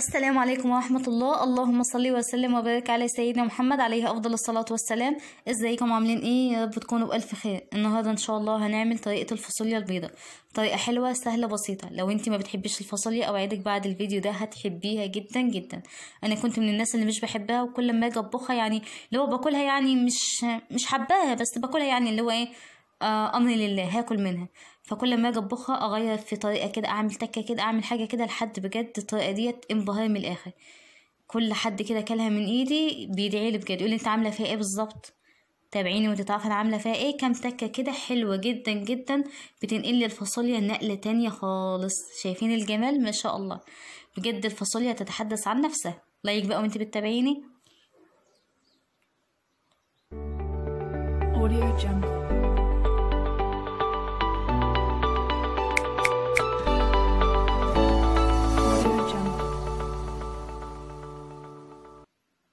السلام عليكم ورحمة الله اللهم صل وسلم وبارك على سيدنا محمد عليه أفضل الصلاة والسلام ازيكم عاملين ايه يا رب تكونوا بألف خير النهاردة ان شاء الله هنعمل طريقة الفاصوليا البيضاء طريقة حلوة سهلة بسيطة لو انت ما بتحبيش الفاصوليا اوعدك بعد الفيديو ده هتحبيها جدا جدا انا كنت من الناس اللي مش بحبها وكل ما اجي اطبخها يعني اللي هو باكلها يعني مش مش حباها بس باكلها يعني اللي هو ايه آه، امري لله هاكل منها فكل ما اجي اطبخها اغير في طريقه كده اعمل تكه كده اعمل حاجه كده لحد بجد الطريقه ديت انبهر من الاخر كل حد كده كلها من ايدي بيدعي لي بجد يقول انت عامله فيها ايه بالظبط تابعيني وانت تعرفي انا عامله فيها ايه كام تكه كده حلوه جدا جدا بتنقل لي الفاصوليا نقله تانية خالص شايفين الجمال ما شاء الله بجد الفاصوليا تتحدث عن نفسها لايك بقى وانت بتتابعيني Audio Jungle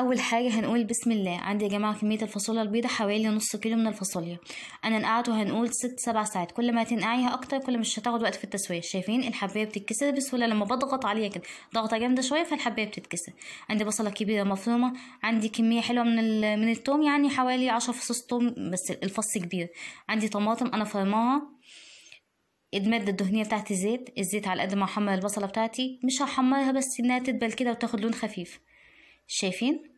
اول حاجه هنقول بسم الله عندي يا جماعه كميه الفاصوليا البيضه حوالي نص كيلو من الفاصوليا انا نقعت وهنقول ست سبع ساعات كل ما تنقعيها اكتر كل مش هتاخد وقت في التسويه شايفين الحبايه بتتكسر بسهوله لما بضغط عليها كده ضغطه جامده شويه فالحبايه بتتكسر عندي بصله كبيره مفرومه عندي كميه حلوه من من التوم يعني حوالي عشر فصوص توم بس الفص كبير عندي طماطم انا فرماها المادة الدهنية بتاعتي زيت الزيت على قد ما أحمر البصلة بتاعتي مش هحمرها بس انها تدبل كده وتاخد لون خفيف شايفين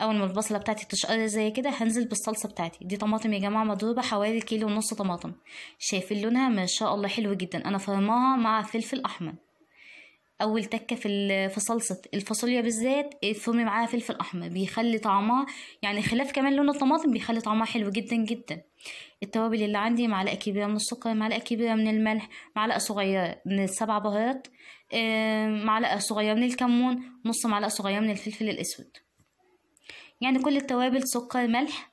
اول ما البصله بتاعتي تشقر آه، زي كده هنزل بالصلصه بتاعتي دي طماطم يا جماعه مضروبه حوالي كيلو ونص طماطم شايفين لونها ما شاء الله حلو جدا انا فرماها مع فلفل احمر اول تكه في في صلصه الفاصوليا بالذات افرمي معاها فلفل احمر بيخلي طعمها يعني خلاف كمان لون الطماطم بيخلي طعمها حلو جدا جدا التوابل اللي عندي معلقه كبيره من السكر معلقه كبيره من الملح معلقه صغيره من السبع بهارات معلقه صغيره من الكمون نص معلقه صغيره من الفلفل الاسود يعني كل التوابل سكر ملح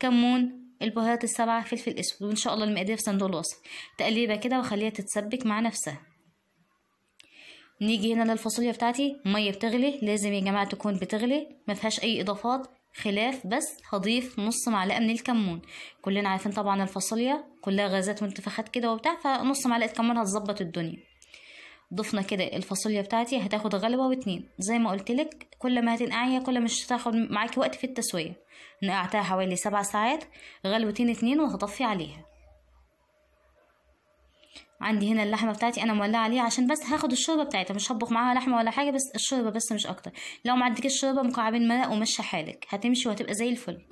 كمون البهارات السبعة فلفل اسود وان شاء الله المقادير في صندوق الوصف تقليبة كده واخليها تتسبك مع نفسها نيجي هنا للفاصوليا بتاعتي مية بتغلي لازم يا جماعة تكون بتغلي ما فيهاش اي اضافات خلاف بس هضيف نص معلقة من الكمون كلنا عارفين طبعا الفاصوليا كلها غازات وانتفاخات كده وبتاع فنص معلقة كمون هتظبط الدنيا ضفنا كده الفاصوليا بتاعتي هتاخد غلوة واتنين زي ما قلت لك كل ما هتنقعيها كل مش هتاخد معاكي وقت في التسوية نقعتها حوالي سبع ساعات غلوتين اتنين وهطفي عليها عندي هنا اللحمه بتاعتي انا مولعه عليها عشان بس هاخد الشوربه بتاعتها مش هطبخ معاها لحمه ولا حاجه بس الشوربه بس مش اكتر لو معدك الشوربة مكعبين مرق ومشي حالك هتمشي وهتبقى زي الفل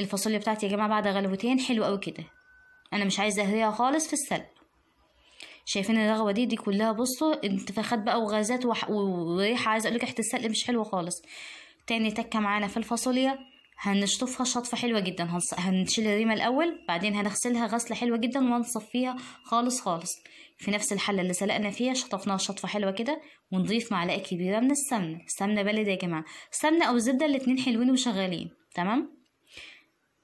الفاصوليا بتاعتي يا جماعه بعد غلوتين حلوه اوي كده انا مش عايزه اهريها خالص في السلق شايفين الرغوه دي دي كلها بصوا انتفاخات بقى وغازات وح... وريحه عايزه اقول لك ريحه السلق مش حلوه خالص تاني تكه معانا في الفاصوليا هنشطفها شطفة حلوة جدا هنص... هنشيل الريمة الأول بعدين هنغسلها غسلة حلوة جدا ونصفيها خالص خالص في نفس الحلة اللي سلقنا فيها شطفناها شطفة حلوة كده ونضيف معلقة كبيرة من السمنة سمنة بلدي يا جماعة سمنه أو زبده الاتنين حلوين وشغالين تمام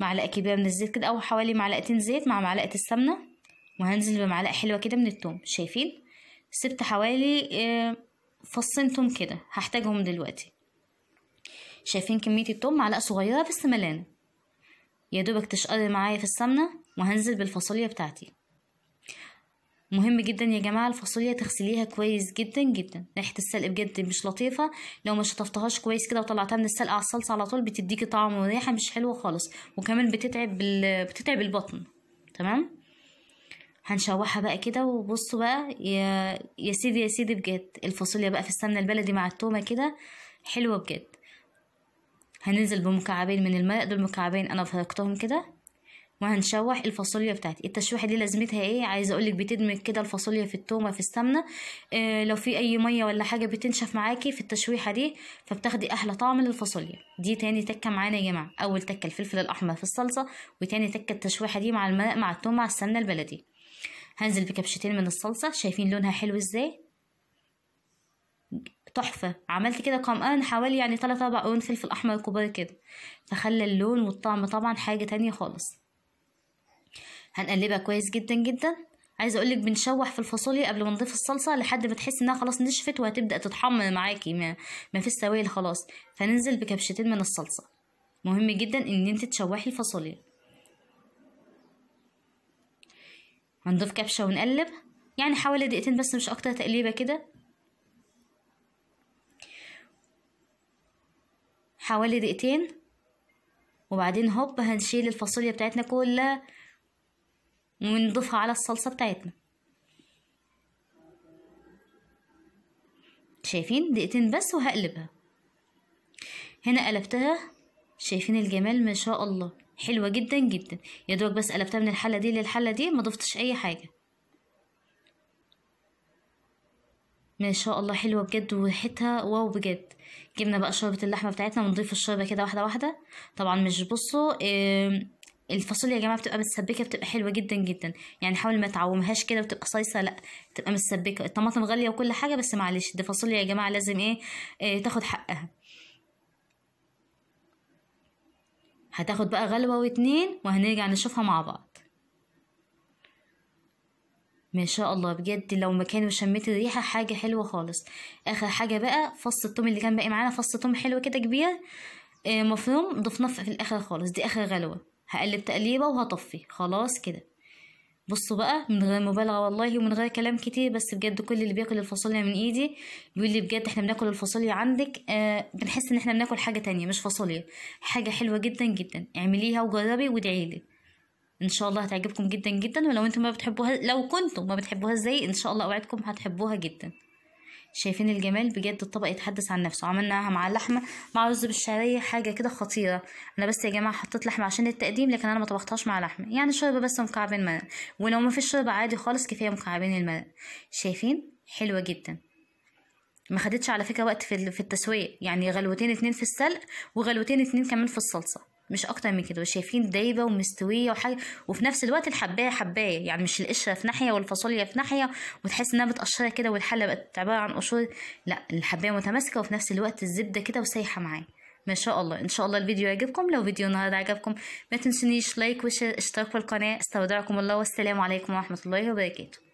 معلقة كبيرة من الزيت كده أو حوالي معلقتين زيت مع معلقة السمنة وهنزل بمعلقة حلوة كده من التوم شايفين سبت حوالي آه، فصين توم كده هحتاجهم دلوقتي شايفين كمية التوم معلقة صغيرة بس ملانة يا دوبك تشقر معايا في السمنة وهنزل بالفاصوليا بتاعتي مهم جدا يا جماعة الفاصوليا تغسليها كويس جدا جدا ريحة السلق بجد مش لطيفة لو ما شطفتهاش كويس كده وطلعتها من السلق على الصلصة على طول بتديكي طعم وريحة مش حلوة خالص وكمان بتتعب بتتعب البطن تمام هنشوحها بقى كده وبصوا بقى يا يا سيدي يا سيدي بجد الفاصوليا بقى في السمنه البلدي مع التومه كده حلوه بجد هننزل بمكعبين من الماء دول مكعبين انا فرقتهم كده وهنشوح الفاصوليا بتاعتي التشويحه دي لازمتها ايه عايزه اقولك بتدمج كده الفاصوليا في التومه في السمنه إيه لو في اي ميه ولا حاجه بتنشف معاكي في التشويحه دي فبتاخدي احلى طعم للفاصوليا دي تاني تكه معانا يا جماعه اول تكه الفلفل الاحمر في الصلصه وتاني تكه التشويحه دي مع الماء مع التومه مع السمنه البلدي هنزل بكبشتين من الصلصة شايفين لونها حلو ازاي تحفة عملت كده قمقان حوالي يعني ثلاثة أربع قرون فلفل أحمر كبار كده فخلى اللون والطعم طبعا حاجة تانية خالص هنقلبها كويس جدا جدا عايزه اقولك بنشوح في الفاصوليا قبل ما نضيف الصلصه لحد ما تحس انها خلاص نشفت وهتبدا تتحمر معاكي ما, ما فيش سوائل خلاص فننزل بكبشتين من الصلصه مهم جدا ان انت تشوحي الفاصوليا هنضيف كبشة ونقلب يعني حوالي دقيقتين بس مش أكتر تقليبة كده حوالي دقيقتين وبعدين هوب هنشيل الفاصوليا بتاعتنا كلها ونضيفها على الصلصة بتاعتنا شايفين دقيقتين بس وهقلبها هنا قلبتها شايفين الجمال ما شاء الله حلوه جدا جدا يا دوبك بس قلبتها من الحله دي للحله دي ما ضفتش اي حاجه ما شاء الله حلوه بجد وريحتها واو بجد جبنا بقى شوربه اللحمه بتاعتنا ونضيف الشوربه كده واحده واحده طبعا مش بصوا إيه الفاصوليا يا جماعه بتبقى متسبكه بتبقى حلوه جدا جدا يعني حاول ما تعومهاش كده وتبقى صيصه لا تبقى متسبكه الطماطم غاليه وكل حاجه بس معلش دي فاصوليا يا جماعه لازم ايه, إيه تاخد حقها هتاخد بقى غلوة واتنين وهنرجع نشوفها مع بعض ما شاء الله بجد لو مكان وشميت الريحة حاجة حلوة خالص اخر حاجة بقى فص التوم اللي كان باقي معانا فص توم حلو كده كبير آه، مفروم ضفناه في الاخر خالص دي اخر غلوة هقلب تقليبة وهطفي خلاص كده بصوا بقى من غير مبالغه والله ومن غير كلام كتير بس بجد كل اللي بياكل الفاصوليا من ايدي بيقول لي بجد احنا بناكل الفاصوليا عندك آه بنحس ان احنا بناكل حاجه تانية مش فاصوليا حاجه حلوه جدا جدا اعمليها وجربي وادعيلي ان شاء الله هتعجبكم جدا جدا ولو انتم ما بتحبوها لو كنتم ما بتحبوها ازاي ان شاء الله اوعدكم هتحبوها جدا شايفين الجمال بجد الطبق يتحدث عن نفسه عملناها مع اللحمه مع رز بالشعريه حاجه كده خطيره انا بس يا جماعه حطيت لحمه عشان التقديم لكن انا ما طبختهاش مع لحمه يعني شوربه بس مكعبين مرق ولو ما فيش شوربه عادي خالص كفايه مكعبين المرق شايفين حلوه جدا ما خدتش على فكره وقت في التسويه يعني غلوتين اتنين في السلق وغلوتين اتنين كمان في الصلصه مش اكتر من كده وشايفين دايبه ومستويه وحاجه وفي نفس الوقت الحبايه حبايه يعني مش القشره في ناحيه والفاصوليا في ناحيه وتحس انها متقشره كده والحله بقت عباره عن قشور لا الحبايه متماسكه وفي نفس الوقت الزبده كده وسايحه معايا ما شاء الله ان شاء الله الفيديو يعجبكم لو فيديو النهارده عجبكم ما تنسونيش لايك وشير اشتراك في القناه استودعكم الله والسلام عليكم ورحمه الله وبركاته